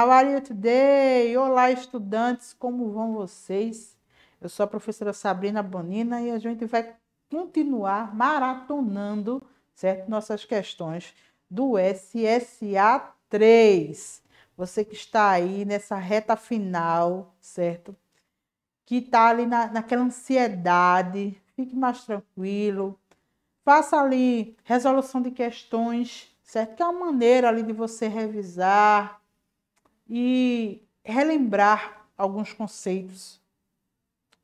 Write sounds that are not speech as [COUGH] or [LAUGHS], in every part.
How are you today? Olá, estudantes, como vão vocês? Eu sou a professora Sabrina Bonina e a gente vai continuar maratonando, certo? Nossas questões do SSA 3. Você que está aí nessa reta final, certo? Que está ali na, naquela ansiedade, fique mais tranquilo. Faça ali resolução de questões, certo? Que é uma maneira ali de você revisar, e relembrar alguns conceitos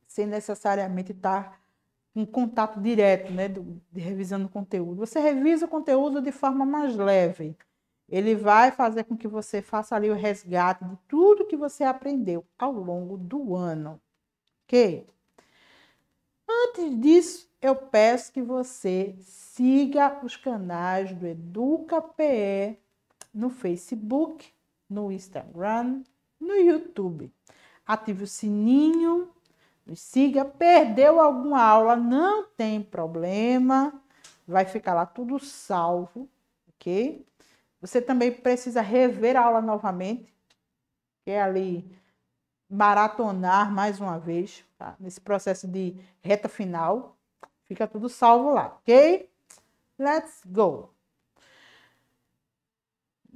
sem necessariamente estar em contato direto, né, de revisando o conteúdo. Você revisa o conteúdo de forma mais leve. Ele vai fazer com que você faça ali o resgate de tudo que você aprendeu ao longo do ano, ok? Antes disso, eu peço que você siga os canais do Educa PE no Facebook no Instagram, no YouTube. Ative o sininho, me siga. Perdeu alguma aula, não tem problema, vai ficar lá tudo salvo, ok? Você também precisa rever a aula novamente, que é ali maratonar mais uma vez, tá? Nesse processo de reta final, fica tudo salvo lá, ok? Let's go!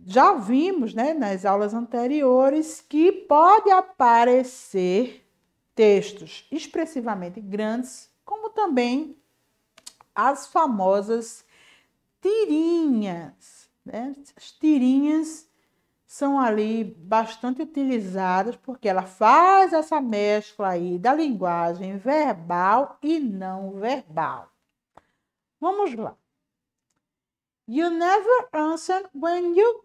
já vimos né, nas aulas anteriores que pode aparecer textos expressivamente grandes, como também as famosas tirinhas. Né? As tirinhas são ali bastante utilizadas porque ela faz essa mescla aí da linguagem verbal e não verbal. Vamos lá. You never answer when you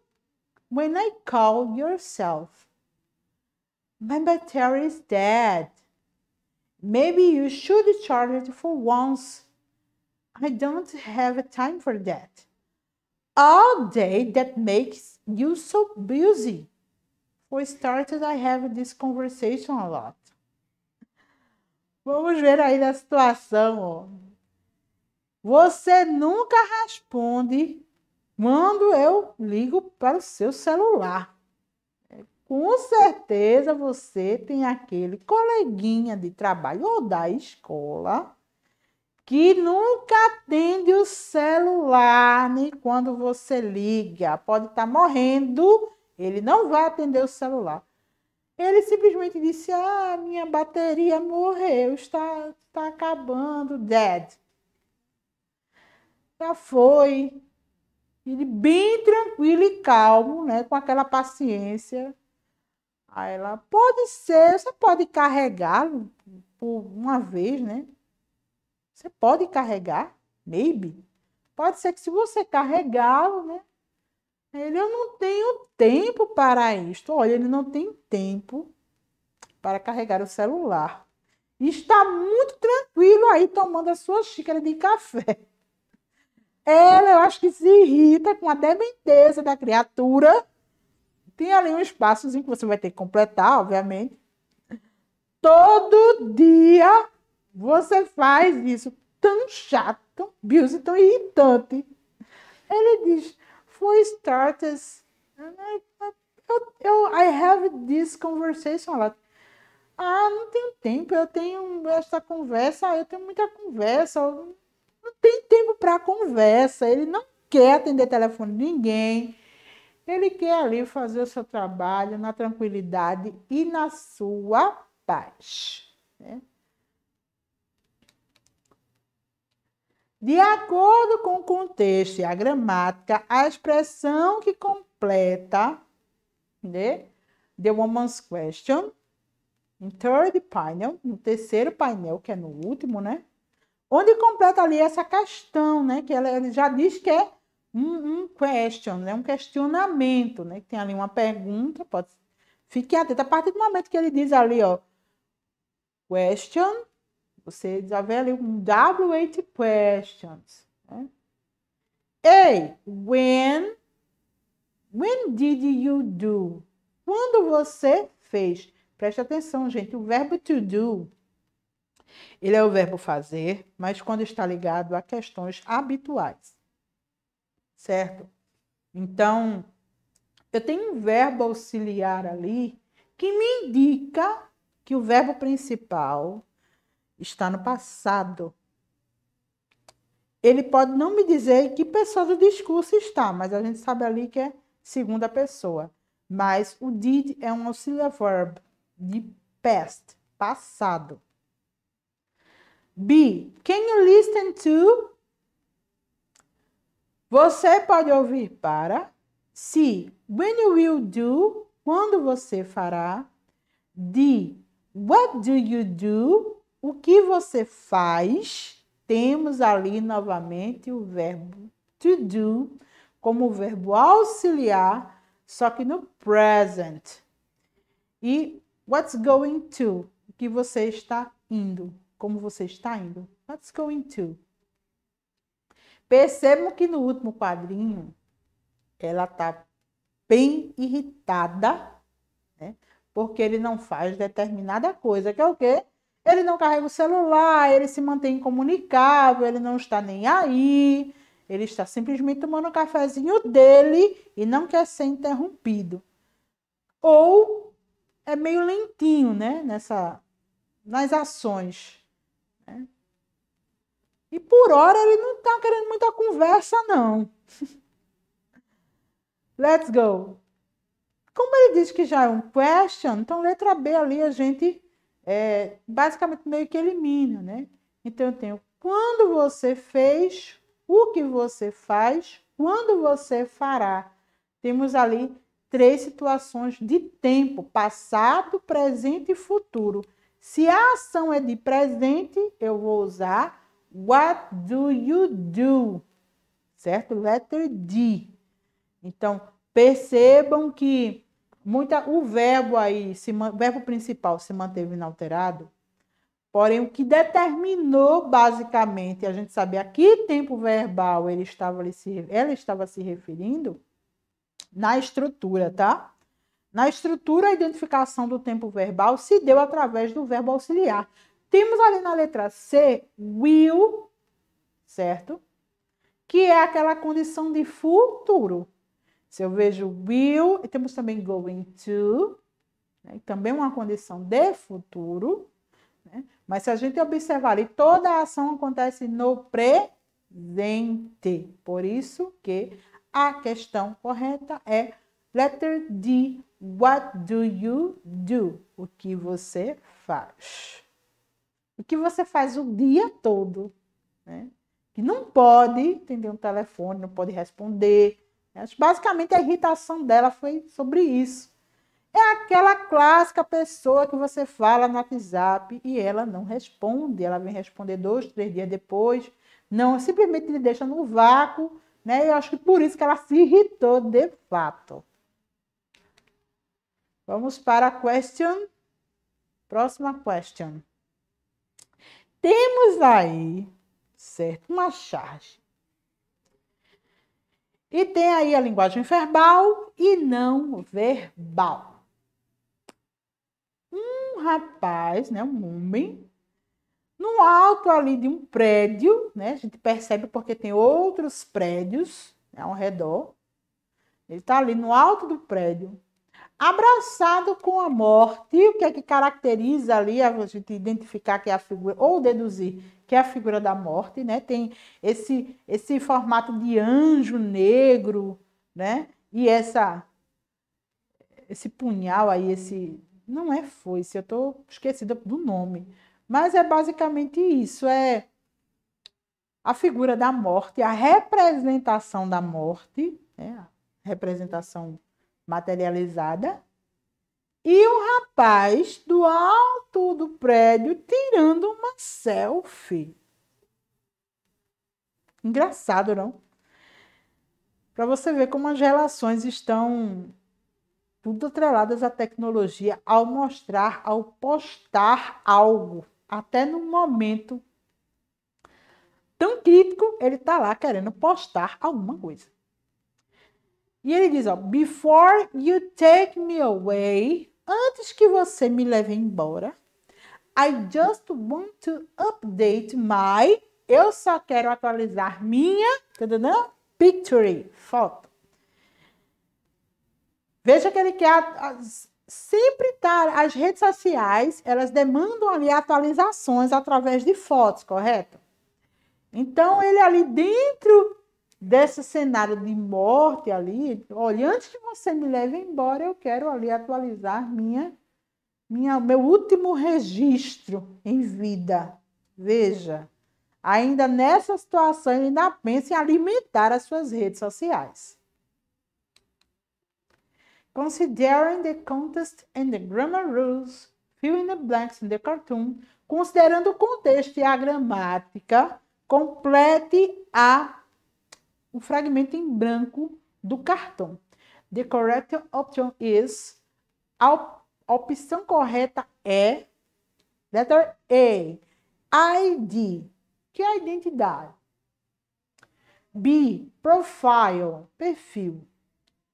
when I call yourself. Remember, Terry is dead. Maybe you should charge it for once. I don't have time for that. All day that makes you so busy. For starters, I have this conversation a lot. Vamos ver aí a situação. Ó. Você nunca responde quando eu ligo para o seu celular. Com certeza você tem aquele coleguinha de trabalho ou da escola que nunca atende o celular nem quando você liga. Pode estar tá morrendo, ele não vai atender o celular. Ele simplesmente disse: Ah, minha bateria morreu, está, está acabando, dead. Já foi, ele bem tranquilo e calmo, né, com aquela paciência. Aí ela, pode ser, você pode carregá-lo por uma vez, né? Você pode carregar, maybe. Pode ser que se você carregá-lo, né? Ele, eu não tenho tempo para isto. Olha, ele não tem tempo para carregar o celular. está muito tranquilo aí tomando a sua xícara de café. Ela, eu acho que se irrita com a dementeza da criatura. Tem ali um espaçozinho que você vai ter que completar, obviamente. Todo dia você faz isso tão chato, tão busy, tão irritante. Ele diz, for starters, eu, eu, I have this conversation lá. Ah, não tenho tempo, eu tenho esta conversa, eu tenho muita conversa, eu tem tempo para conversa, ele não quer atender telefone de ninguém. Ele quer ali fazer o seu trabalho na tranquilidade e na sua paz. Né? De acordo com o contexto e a gramática, a expressão que completa né, The Woman's Question, em third panel, no terceiro painel, que é no último, né? Onde completa ali essa questão, né? Que ela já diz que é um, um question, né? um questionamento, né? Que tem ali uma pergunta, pode Fique atento. A partir do momento que ele diz ali, ó, question, você já vê ali um WH questions. Né? Ei, when, when did you do? Quando você fez? Preste atenção, gente. O verbo to do ele é o verbo fazer, mas quando está ligado a questões habituais. Certo? Então, eu tenho um verbo auxiliar ali que me indica que o verbo principal está no passado. Ele pode não me dizer que pessoa do discurso está, mas a gente sabe ali que é segunda pessoa. Mas o did é um auxiliar verb de past, passado. B. Can you listen to? Você pode ouvir para. C. When you will do? Quando você fará? D. What do you do? O que você faz? Temos ali novamente o verbo to do como verbo auxiliar, só que no present. E what's going to? O que você está indo? como você está indo. Let's go into. Percebam que no último quadrinho ela está bem irritada, né? Porque ele não faz determinada coisa, que é o quê? Ele não carrega o celular, ele se mantém incomunicável, ele não está nem aí, ele está simplesmente tomando o cafezinho dele e não quer ser interrompido. Ou é meio lentinho, né? Nessa, nas ações. Né? E por hora ele não está querendo muita conversa, não. [LAUGHS] Let's go. Como ele diz que já é um question, então letra B ali a gente é, basicamente meio que elimina, né? Então eu tenho quando você fez, o que você faz, quando você fará. Temos ali três situações de tempo: passado, presente e futuro. Se a ação é de presente, eu vou usar what do you do? Certo? Letter D. Então, percebam que muita, o verbo aí, se, verbo principal se manteve inalterado, porém o que determinou basicamente a gente saber a que tempo verbal ele estava ali se, ela estava se referindo na estrutura, tá? Na estrutura, a identificação do tempo verbal se deu através do verbo auxiliar. Temos ali na letra C, will, certo? Que é aquela condição de futuro. Se eu vejo will, e temos também going to, né? também uma condição de futuro. Né? Mas se a gente observar ali, toda a ação acontece no presente. Por isso que a questão correta é Letter D. What do you do? O que você faz? O que você faz o dia todo, né? Que não pode atender um telefone, não pode responder. Né? Basicamente, a irritação dela foi sobre isso. É aquela clássica pessoa que você fala no WhatsApp e ela não responde. Ela vem responder dois, três dias depois. Não, simplesmente lhe deixa no vácuo, né? Eu acho que por isso que ela se irritou de fato. Vamos para a question. Próxima question. Temos aí, certo, uma charge. E tem aí a linguagem verbal e não verbal. Um rapaz, né, um homem, no alto ali de um prédio, né? A gente percebe porque tem outros prédios né, ao redor. Ele está ali no alto do prédio, abraçado com a morte. o que é que caracteriza ali a gente identificar que é a figura, ou deduzir que é a figura da morte, né? Tem esse, esse formato de anjo negro, né? E essa esse punhal aí, esse não é foice, eu estou esquecida do nome, mas é basicamente isso, é a figura da morte, a representação da morte, né? a representação materializada, e um rapaz do alto do prédio tirando uma selfie. Engraçado, não? Para você ver como as relações estão tudo atreladas à tecnologia, ao mostrar, ao postar algo, até no momento tão crítico, ele está lá querendo postar alguma coisa. E ele diz, ó, before you take me away, antes que você me leve embora, I just want to update my, eu só quero atualizar minha, tadadã, picture, foto. Veja que ele quer ah, sempre tá as redes sociais, elas demandam ali atualizações através de fotos, correto? Então ele ali dentro desse cenário de morte ali, olha, antes que você me leve embora, eu quero ali atualizar minha, minha meu último registro em vida. Veja, ainda nessa situação, ainda pensa em alimentar as suas redes sociais. Considering the context and the grammar rules, fill in the blanks in the cartoon, considerando o contexto e a gramática, complete a o fragmento em branco do cartão. The correct option is. A opção correta é. Letter A. ID, que é a identidade. B. Profile, perfil.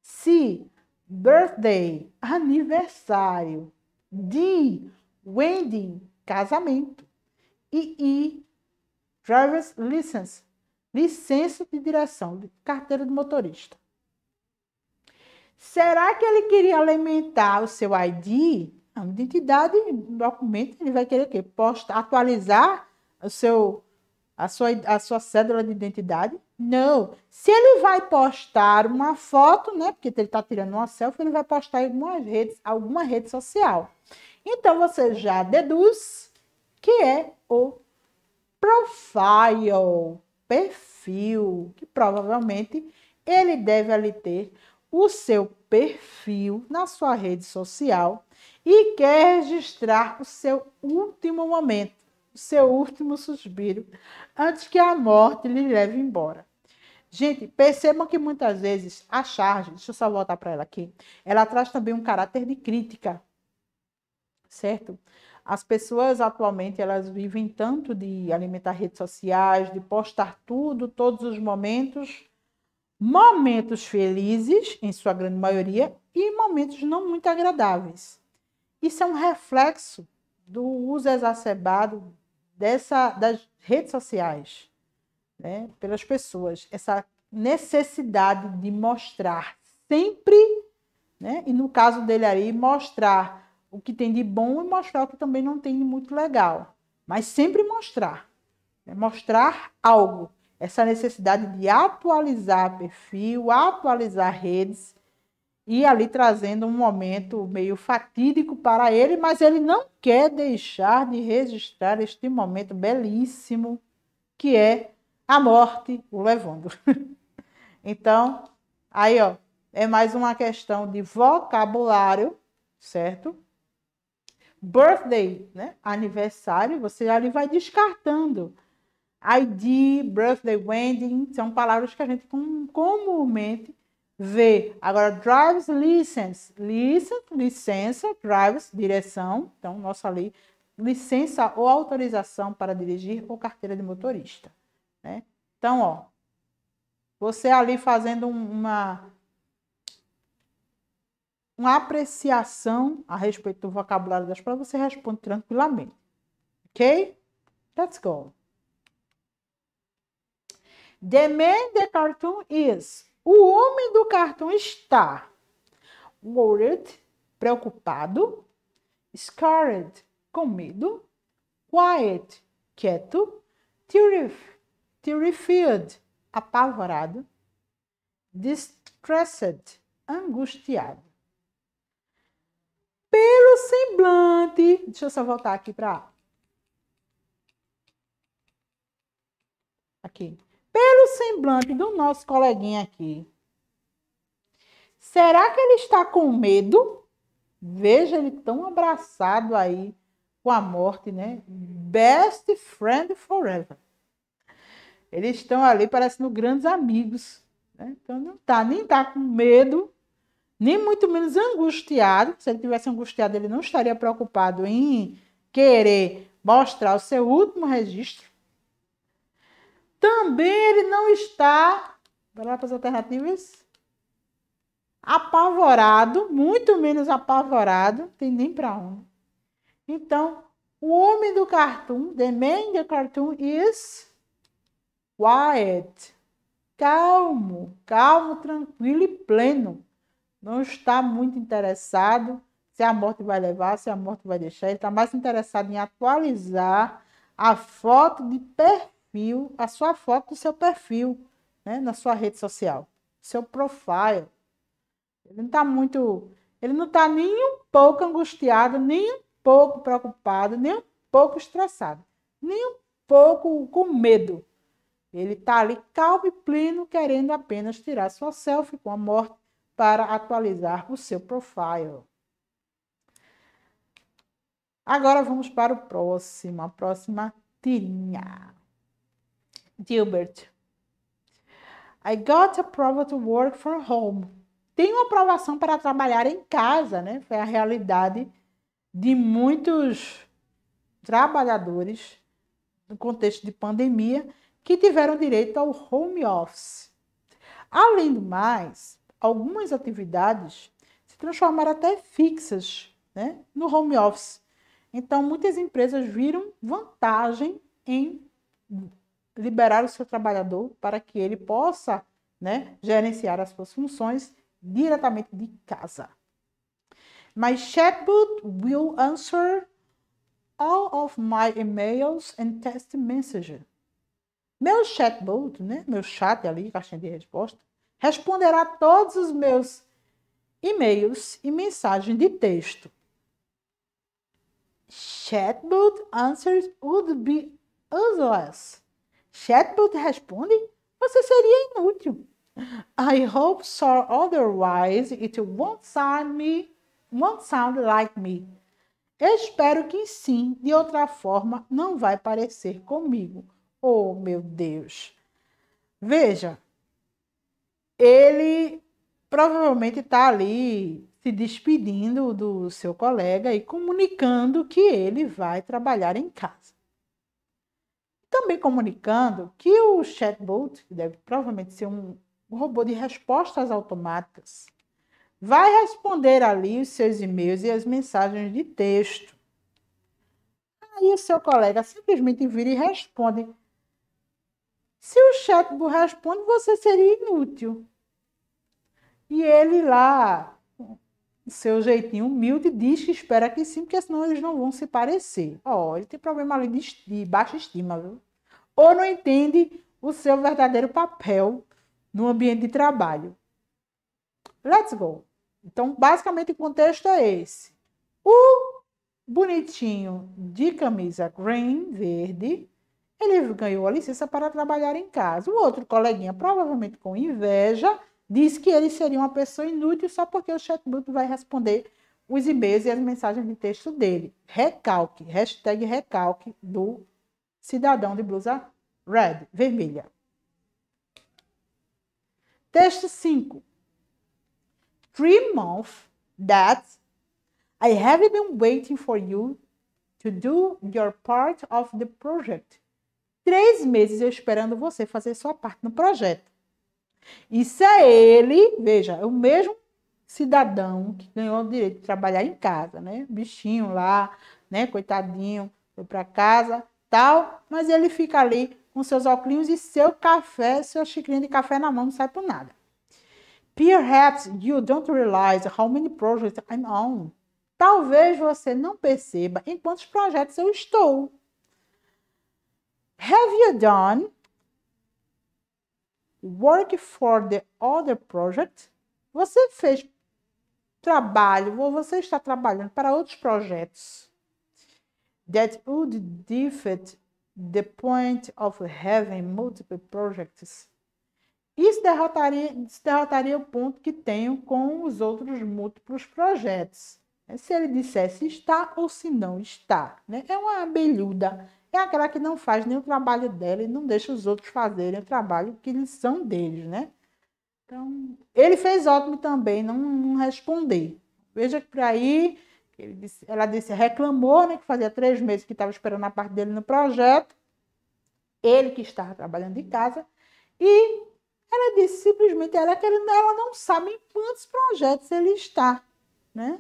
C. Birthday, aniversário. D. Wedding, casamento. E. e driver's license, licença de direção, carteira de motorista. Será que ele queria alimentar o seu ID? A identidade, documento, ele vai querer o quê? Posta, atualizar o seu, a, sua, a sua cédula de identidade? Não. Se ele vai postar uma foto, né? Porque ele está tirando uma selfie, ele vai postar em algumas redes, alguma rede social. Então você já deduz que é o profile perfil, que provavelmente ele deve ali ter o seu perfil na sua rede social e quer registrar o seu último momento, o seu último suspiro, antes que a morte lhe leve embora. Gente, percebam que muitas vezes a charge, deixa eu só voltar para ela aqui, ela traz também um caráter de crítica, certo? As pessoas atualmente elas vivem tanto de alimentar redes sociais, de postar tudo, todos os momentos, momentos felizes, em sua grande maioria, e momentos não muito agradáveis. Isso é um reflexo do uso exacerbado dessa, das redes sociais, né, pelas pessoas, essa necessidade de mostrar sempre, né, e no caso dele aí, mostrar o que tem de bom e mostrar o que também não tem de muito legal. Mas sempre mostrar. Né? Mostrar algo. Essa necessidade de atualizar perfil, atualizar redes e ali trazendo um momento meio fatídico para ele, mas ele não quer deixar de registrar este momento belíssimo que é a morte o levando. [LAUGHS] então, aí ó, é mais uma questão de vocabulário, certo? birthday, né? Aniversário, você ali vai descartando. ID, birthday, wedding, são palavras que a gente comumente vê. Agora, drives, license. License, licença, drives, direção. Então, nossa lei, licença ou autorização para dirigir ou carteira de motorista. Né? Então, ó, você ali fazendo uma uma apreciação a respeito do vocabulário das palavras, você responde tranquilamente. Ok? Let's go. The man the cartoon is. O homem do cartão está worried, preocupado, scared, com medo, quiet, quieto, terrified apavorado, distressed, angustiado semblante. Deixa eu só voltar aqui para. Aqui. Pelo semblante do nosso coleguinha aqui. Será que ele está com medo? Veja ele tão abraçado aí com a morte, né? Best friend forever. Eles estão ali parecendo grandes amigos. Né? Então não tá, nem tá com medo nem muito menos angustiado. Se ele tivesse angustiado, ele não estaria preocupado em querer mostrar o seu último registro. Também ele não está, bora lá para as alternativas, apavorado, muito menos apavorado, tem nem para onde. Então, o homem do cartoon, the man the cartoon is quiet, calmo, calmo, tranquilo e pleno. Não está muito interessado se a morte vai levar, se a morte vai deixar. Ele está mais interessado em atualizar a foto de perfil, a sua foto do seu perfil, né? na sua rede social, seu profile. Ele não está muito. Ele não está nem um pouco angustiado, nem um pouco preocupado, nem um pouco estressado, nem um pouco com medo. Ele está ali calmo e pleno, querendo apenas tirar sua selfie com a morte para atualizar o seu profile. Agora vamos para o próximo, a próxima tirinha. Gilbert. I got approval to work from home. Tenho aprovação para trabalhar em casa, né? Foi a realidade de muitos trabalhadores no contexto de pandemia que tiveram direito ao home office. Além do mais, algumas atividades se transformaram até fixas né, no home office. Então, muitas empresas viram vantagem em liberar o seu trabalhador para que ele possa né, gerenciar as suas funções diretamente de casa. My chatbot will answer all of my emails and text messages. Meu chatbot, né, meu chat ali, caixinha de resposta, responderá todos os meus e-mails e mensagens de texto. Chatbot answers would be useless. Chatbot responde: você seria inútil. I hope so, otherwise it won't sound me, won't sound like me. Espero que sim, de outra forma não vai parecer comigo. Oh, meu Deus. Veja, ele provavelmente está ali se despedindo do seu colega e comunicando que ele vai trabalhar em casa. Também comunicando que o chatbot, que deve provavelmente ser um robô de respostas automáticas, vai responder ali os seus e-mails e as mensagens de texto. Aí o seu colega simplesmente vira e responde: se o chatbot responde, você seria inútil. E ele lá, seu jeitinho humilde, diz que espera que sim, porque senão eles não vão se parecer. Ó, oh, ele tem problema ali de, de baixa estima, viu? Ou não entende o seu verdadeiro papel no ambiente de trabalho. Let's go. Então, basicamente, o contexto é esse. O bonitinho de camisa green, verde, ele ganhou a licença para trabalhar em casa. O outro coleguinha, provavelmente com inveja, disse que ele seria uma pessoa inútil só porque o chatbot vai responder os e-mails e as mensagens de texto dele. Recalque, hashtag recalque do cidadão de blusa red, vermelha. Texto 5. Three months that I have been waiting for you to do your part of the project três meses eu esperando você fazer sua parte no projeto. Isso é ele, veja, é o mesmo cidadão que ganhou o direito de trabalhar em casa, né? Bichinho lá, né? Coitadinho, foi para casa, tal, mas ele fica ali com seus óculos e seu café, sua xicrinha de café na mão, não sai por nada. Perhaps you don't realize how many projects I'm on. Talvez você não perceba em quantos projetos eu estou. Have you done work for the other project? Você fez trabalho ou você está trabalhando para outros projetos? That would defeat the point of having multiple projects. Isso derrotaria, isso derrotaria o ponto que tenho com os outros múltiplos projetos. Se ele dissesse está ou se não está. Né? É uma abelhuda é aquela que não faz nem o trabalho dela e não deixa os outros fazerem o trabalho que eles são deles, né? Então, ele fez ótimo também, não, não responder. Veja que por aí, disse, ela disse, reclamou, né, que fazia três meses que estava esperando a parte dele no projeto, ele que estava trabalhando de casa, e ela disse simplesmente ela que ela não sabe em quantos projetos ele está, né?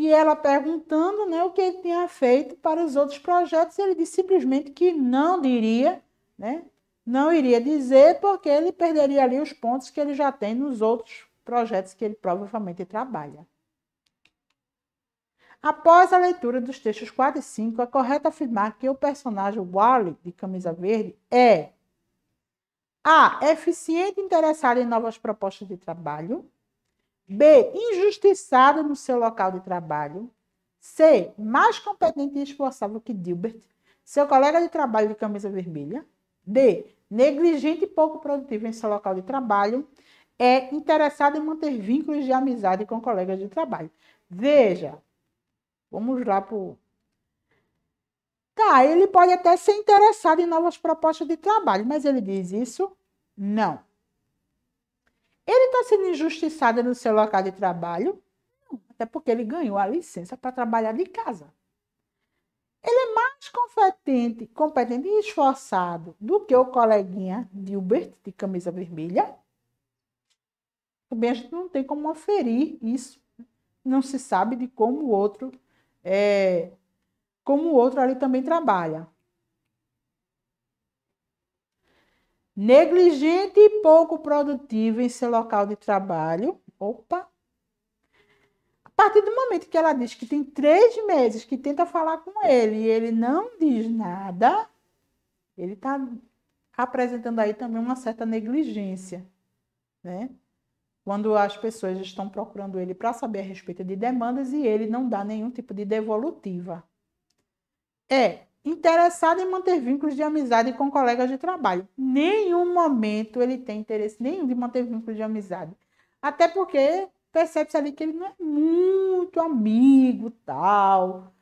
E ela perguntando né, o que ele tinha feito para os outros projetos, ele disse simplesmente que não diria, né? não iria dizer, porque ele perderia ali os pontos que ele já tem nos outros projetos que ele provavelmente trabalha. Após a leitura dos textos 4 e 5, é correto afirmar que o personagem Wally, de camisa verde, é A. Eficiente e interessado em novas propostas de trabalho. B. Injustiçada no seu local de trabalho. C. Mais competente e esforçável que Dilbert, seu colega de trabalho de camisa vermelha. D. Negligente e pouco produtivo em seu local de trabalho. É interessado em manter vínculos de amizade com colegas de trabalho. Veja, vamos lá para Tá, ele pode até ser interessado em novas propostas de trabalho, mas ele diz isso? Não. Ele está sendo injustiçado no seu local de trabalho, até porque ele ganhou a licença para trabalhar de casa. Ele é mais competente, competente e esforçado do que o coleguinha Dilbert, de camisa vermelha. Também a gente não tem como aferir isso. Não se sabe de como o outro é, como o outro ali também trabalha. negligente e pouco produtivo em seu local de trabalho. Opa! A partir do momento que ela diz que tem três meses que tenta falar com ele e ele não diz nada, ele está apresentando aí também uma certa negligência, né? Quando as pessoas estão procurando ele para saber a respeito de demandas e ele não dá nenhum tipo de devolutiva. É interessado em manter vínculos de amizade com colegas de trabalho. Nenhum momento ele tem interesse nenhum de manter vínculos de amizade. Até porque percebe-se ali que ele não é muito amigo, tal.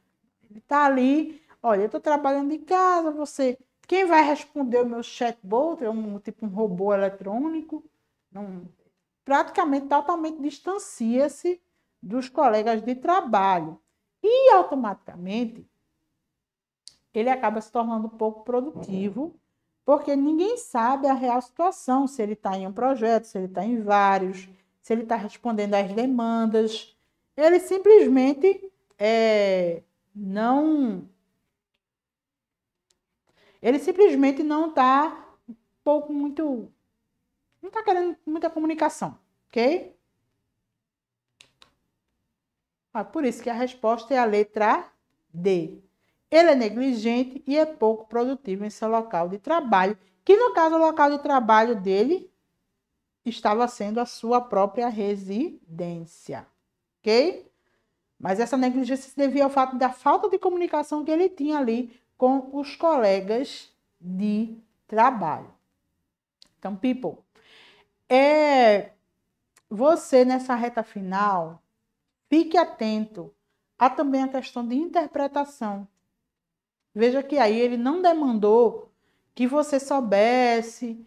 Ele tá ali, olha, eu tô trabalhando em casa, você, quem vai responder o meu chatbot, é um tipo um robô eletrônico, não, praticamente totalmente distancia-se dos colegas de trabalho. E automaticamente ele acaba se tornando pouco produtivo, porque ninguém sabe a real situação, se ele está em um projeto, se ele está em vários, se ele está respondendo às demandas. Ele simplesmente é, não. Ele simplesmente não está pouco muito. Não está querendo muita comunicação, ok? Ah, por isso que a resposta é a letra D. Ele é negligente e é pouco produtivo em seu local de trabalho, que no caso o local de trabalho dele estava sendo a sua própria residência, ok? Mas essa negligência se devia ao fato da falta de comunicação que ele tinha ali com os colegas de trabalho. Então, people, é você nessa reta final, fique atento a também a questão de interpretação Veja que aí ele não demandou que você soubesse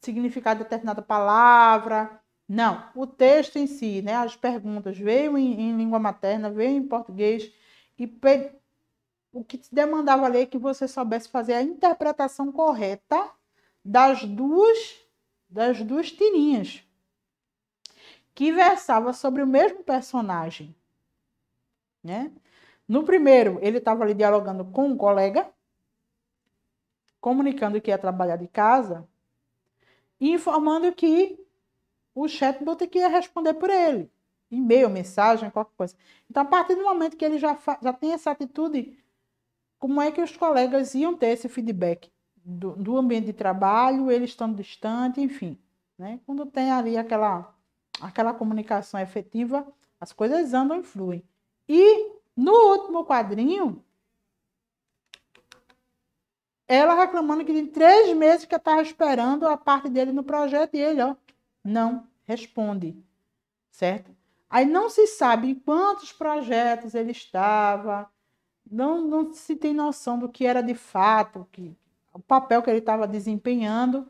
significar determinada palavra. Não, o texto em si, né, as perguntas veio em, em língua materna, veio em português e pe... o que te demandava ali é que você soubesse fazer a interpretação correta das duas das duas tirinhas que versava sobre o mesmo personagem, né? No primeiro, ele estava ali dialogando com um colega, comunicando que ia trabalhar de casa e informando que o chatbot que ia responder por ele. E-mail, mensagem, qualquer coisa. Então, a partir do momento que ele já, já tem essa atitude, como é que os colegas iam ter esse feedback do, do ambiente de trabalho, ele estando distante, enfim. Né? Quando tem ali aquela, aquela comunicação efetiva, as coisas andam e fluem. E no último quadrinho, ela reclamando que tem três meses que estava esperando a parte dele no projeto e ele, ó, não responde, certo? Aí não se sabe em quantos projetos ele estava, não, não se tem noção do que era de fato, que, o papel que ele estava desempenhando.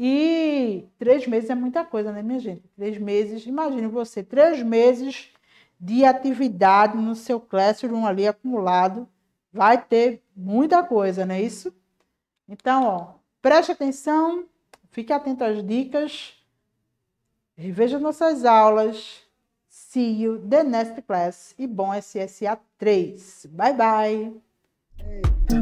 E três meses é muita coisa, né, minha gente? Três meses, imagine você, três meses de atividade no seu classroom ali acumulado, vai ter muita coisa, não é isso? Então, ó, preste atenção, fique atento às dicas, reveja nossas aulas. See you the next class e bom SSA 3. Bye, bye!